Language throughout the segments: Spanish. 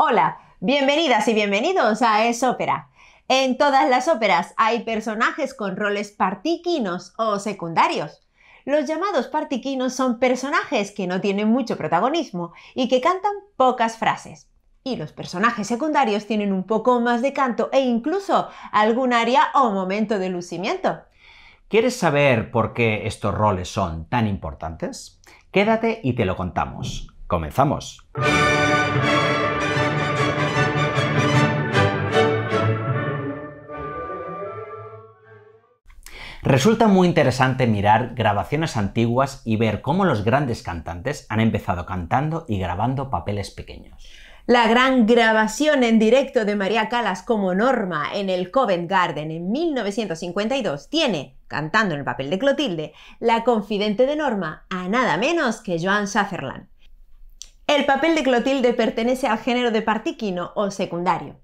Hola, bienvenidas y bienvenidos a Es Ópera. En todas las óperas hay personajes con roles partiquinos o secundarios. Los llamados partiquinos son personajes que no tienen mucho protagonismo y que cantan pocas frases. Y los personajes secundarios tienen un poco más de canto e incluso algún área o momento de lucimiento. ¿Quieres saber por qué estos roles son tan importantes? Quédate y te lo contamos. Comenzamos. Resulta muy interesante mirar grabaciones antiguas y ver cómo los grandes cantantes han empezado cantando y grabando papeles pequeños. La gran grabación en directo de María Calas como Norma en el Covent Garden en 1952 tiene, cantando en el papel de Clotilde, la confidente de Norma a nada menos que Joan Sutherland. El papel de Clotilde pertenece al género de partiquino o secundario.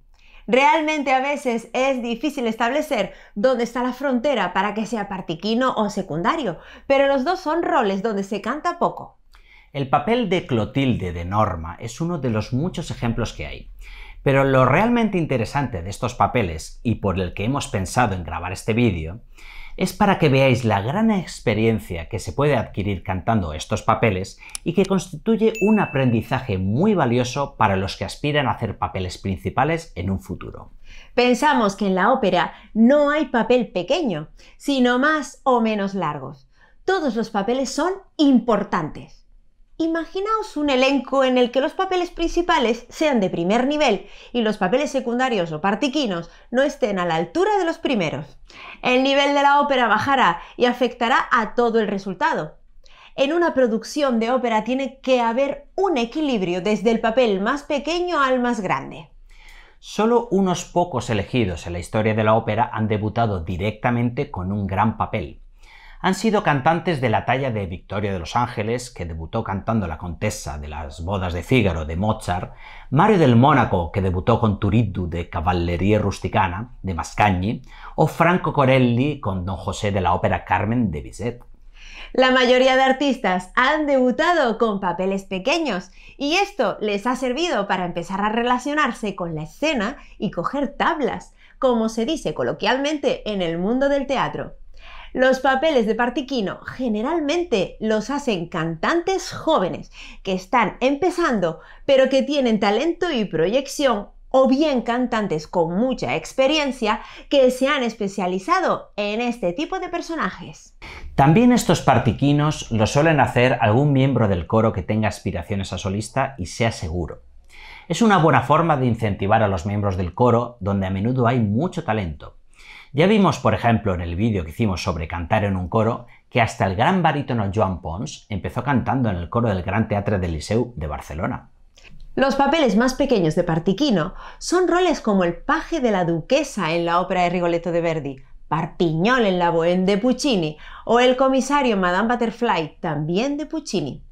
Realmente a veces es difícil establecer dónde está la frontera para que sea partiquino o secundario, pero los dos son roles donde se canta poco. El papel de Clotilde de Norma es uno de los muchos ejemplos que hay. Pero lo realmente interesante de estos papeles, y por el que hemos pensado en grabar este vídeo, es para que veáis la gran experiencia que se puede adquirir cantando estos papeles y que constituye un aprendizaje muy valioso para los que aspiran a hacer papeles principales en un futuro. Pensamos que en la ópera no hay papel pequeño, sino más o menos largos. Todos los papeles son importantes. Imaginaos un elenco en el que los papeles principales sean de primer nivel y los papeles secundarios o partiquinos no estén a la altura de los primeros. El nivel de la ópera bajará y afectará a todo el resultado. En una producción de ópera tiene que haber un equilibrio desde el papel más pequeño al más grande. Solo unos pocos elegidos en la historia de la ópera han debutado directamente con un gran papel han sido cantantes de la talla de Victoria de los Ángeles, que debutó cantando La Contessa de las Bodas de Fígaro de Mozart, Mario del Mónaco, que debutó con Turiddu de Cavalleria Rusticana de Mascagni, o Franco Corelli con Don José de la ópera Carmen de Bizet. La mayoría de artistas han debutado con papeles pequeños y esto les ha servido para empezar a relacionarse con la escena y coger tablas, como se dice coloquialmente en el mundo del teatro. Los papeles de Partiquino generalmente los hacen cantantes jóvenes que están empezando, pero que tienen talento y proyección o bien cantantes con mucha experiencia que se han especializado en este tipo de personajes. También estos partiquinos lo suelen hacer algún miembro del coro que tenga aspiraciones a solista y sea seguro. Es una buena forma de incentivar a los miembros del coro, donde a menudo hay mucho talento. Ya vimos, por ejemplo, en el vídeo que hicimos sobre cantar en un coro, que hasta el gran barítono Joan Pons empezó cantando en el coro del Gran Teatre del Liceu de Barcelona. Los papeles más pequeños de Partiquino son roles como el paje de la duquesa en la ópera de Rigoletto de Verdi, Partiñol en la Bohème de Puccini o el comisario Madame Butterfly, también de Puccini.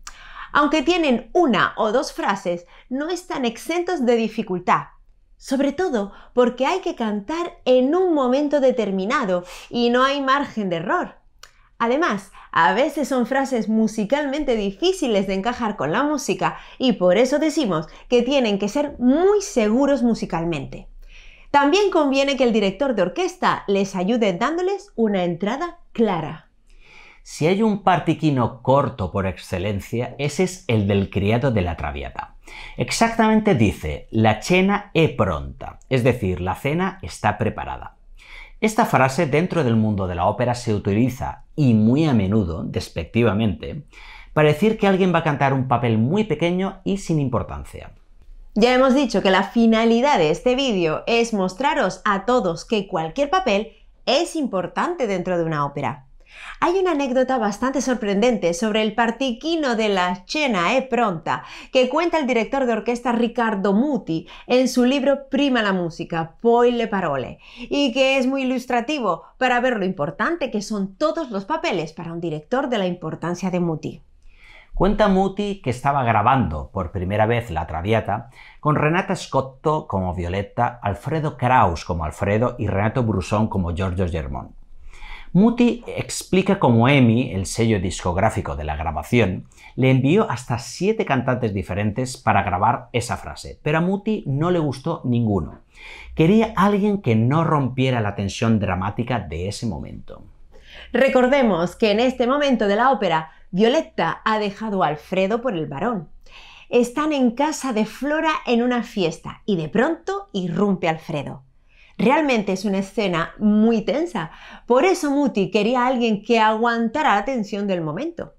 Aunque tienen una o dos frases, no están exentos de dificultad, sobre todo porque hay que cantar en un momento determinado y no hay margen de error. Además, a veces son frases musicalmente difíciles de encajar con la música y por eso decimos que tienen que ser muy seguros musicalmente. También conviene que el director de orquesta les ayude dándoles una entrada clara. Si hay un partiquino corto por excelencia, ese es el del criado de la traviata. Exactamente dice, la cena es pronta, es decir, la cena está preparada. Esta frase dentro del mundo de la ópera se utiliza, y muy a menudo, despectivamente, para decir que alguien va a cantar un papel muy pequeño y sin importancia. Ya hemos dicho que la finalidad de este vídeo es mostraros a todos que cualquier papel es importante dentro de una ópera. Hay una anécdota bastante sorprendente sobre el partiquino de la Cena e eh, Pronta que cuenta el director de orquesta Ricardo Muti en su libro Prima la música, Poi le parole, y que es muy ilustrativo para ver lo importante que son todos los papeles para un director de la importancia de Muti. Cuenta Muti que estaba grabando por primera vez La Traviata con Renata Scotto como Violetta, Alfredo Kraus como Alfredo y Renato Brusson como Giorgio Germón. Muti explica cómo EMI, el sello discográfico de la grabación, le envió hasta siete cantantes diferentes para grabar esa frase, pero a Muti no le gustó ninguno. Quería alguien que no rompiera la tensión dramática de ese momento. Recordemos que en este momento de la ópera, Violetta ha dejado a Alfredo por el varón. Están en casa de Flora en una fiesta y de pronto irrumpe Alfredo. Realmente es una escena muy tensa. Por eso Muti quería a alguien que aguantara la tensión del momento.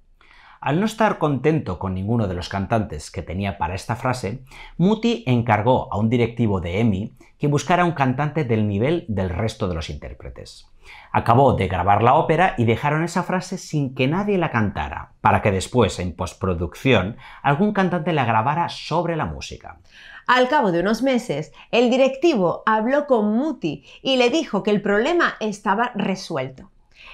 Al no estar contento con ninguno de los cantantes que tenía para esta frase, Muti encargó a un directivo de EMI que buscara un cantante del nivel del resto de los intérpretes. Acabó de grabar la ópera y dejaron esa frase sin que nadie la cantara, para que después, en postproducción, algún cantante la grabara sobre la música. Al cabo de unos meses, el directivo habló con Muti y le dijo que el problema estaba resuelto.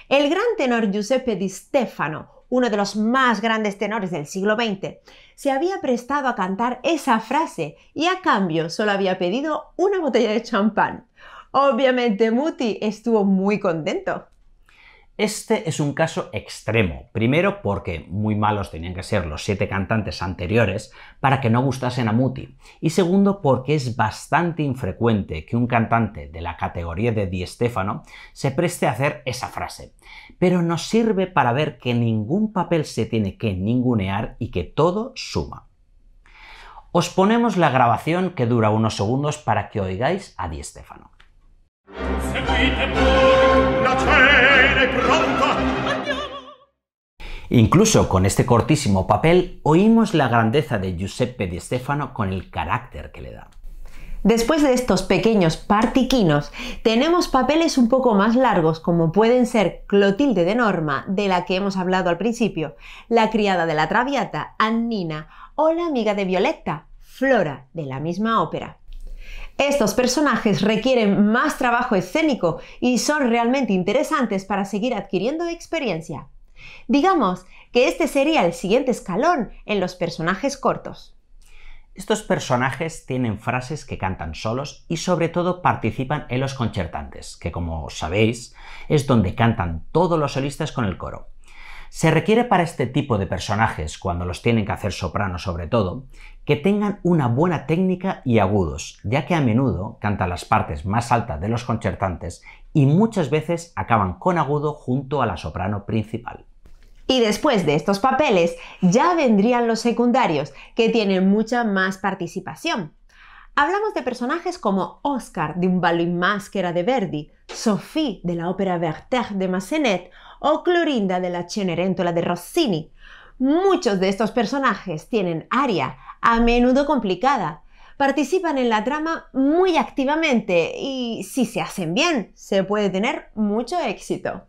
El gran tenor Giuseppe di Stefano uno de los más grandes tenores del siglo XX, se había prestado a cantar esa frase y a cambio solo había pedido una botella de champán. Obviamente Muti estuvo muy contento. Este es un caso extremo, primero porque muy malos tenían que ser los siete cantantes anteriores para que no gustasen a Muti, y segundo porque es bastante infrecuente que un cantante de la categoría de Di Stefano se preste a hacer esa frase. Pero nos sirve para ver que ningún papel se tiene que ningunear y que todo suma. Os ponemos la grabación que dura unos segundos para que oigáis a Di Stefano. Incluso con este cortísimo papel oímos la grandeza de Giuseppe di Stefano con el carácter que le da. Después de estos pequeños partiquinos, tenemos papeles un poco más largos, como pueden ser Clotilde de Norma, de la que hemos hablado al principio, la criada de la Traviata, Annina, o la amiga de Violetta, Flora, de la misma ópera. Estos personajes requieren más trabajo escénico y son realmente interesantes para seguir adquiriendo experiencia. Digamos que este sería el siguiente escalón en los personajes cortos. Estos personajes tienen frases que cantan solos y sobre todo participan en los concertantes, que como sabéis es donde cantan todos los solistas con el coro. Se requiere para este tipo de personajes, cuando los tienen que hacer soprano sobre todo, que tengan una buena técnica y agudos, ya que a menudo cantan las partes más altas de los concertantes y muchas veces acaban con agudo junto a la soprano principal. Y después de estos papeles ya vendrían los secundarios, que tienen mucha más participación. Hablamos de personajes como Oscar de Un balón y máscara de Verdi, Sophie de la ópera Werther de Massenet o Clorinda de la Cenerentola de Rossini. Muchos de estos personajes tienen aria, a menudo complicada, participan en la trama muy activamente y si se hacen bien, se puede tener mucho éxito.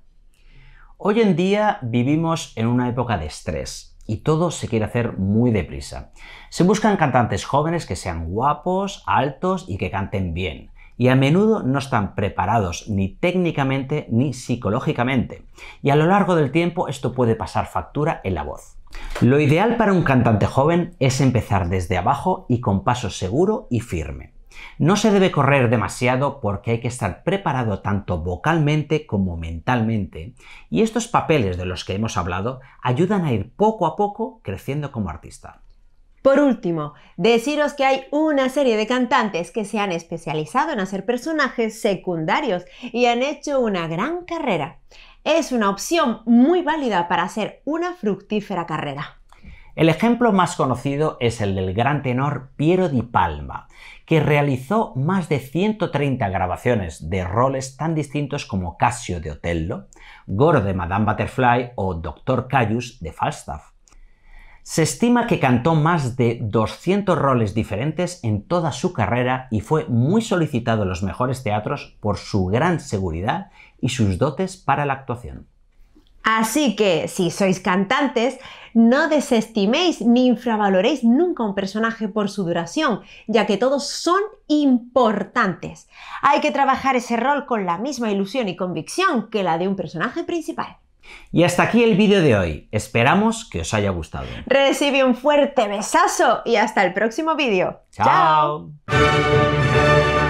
Hoy en día vivimos en una época de estrés y todo se quiere hacer muy deprisa. Se buscan cantantes jóvenes que sean guapos, altos y que canten bien y a menudo no están preparados ni técnicamente ni psicológicamente. Y a lo largo del tiempo esto puede pasar factura en la voz. Lo ideal para un cantante joven es empezar desde abajo y con paso seguro y firme. No se debe correr demasiado porque hay que estar preparado tanto vocalmente como mentalmente, y estos papeles de los que hemos hablado ayudan a ir poco a poco creciendo como artista. Por último, deciros que hay una serie de cantantes que se han especializado en hacer personajes secundarios y han hecho una gran carrera. Es una opción muy válida para hacer una fructífera carrera. El ejemplo más conocido es el del gran tenor Piero di Palma, que realizó más de 130 grabaciones de roles tan distintos como Casio de Otello, Goro de Madame Butterfly o Doctor Cayus de Falstaff. Se estima que cantó más de 200 roles diferentes en toda su carrera y fue muy solicitado en los mejores teatros por su gran seguridad y sus dotes para la actuación. Así que, si sois cantantes, no desestiméis ni infravaloréis nunca un personaje por su duración, ya que todos son importantes. Hay que trabajar ese rol con la misma ilusión y convicción que la de un personaje principal. Y hasta aquí el vídeo de hoy. Esperamos que os haya gustado. Recibe un fuerte besazo y hasta el próximo vídeo. ¡Chao! ¡Chao!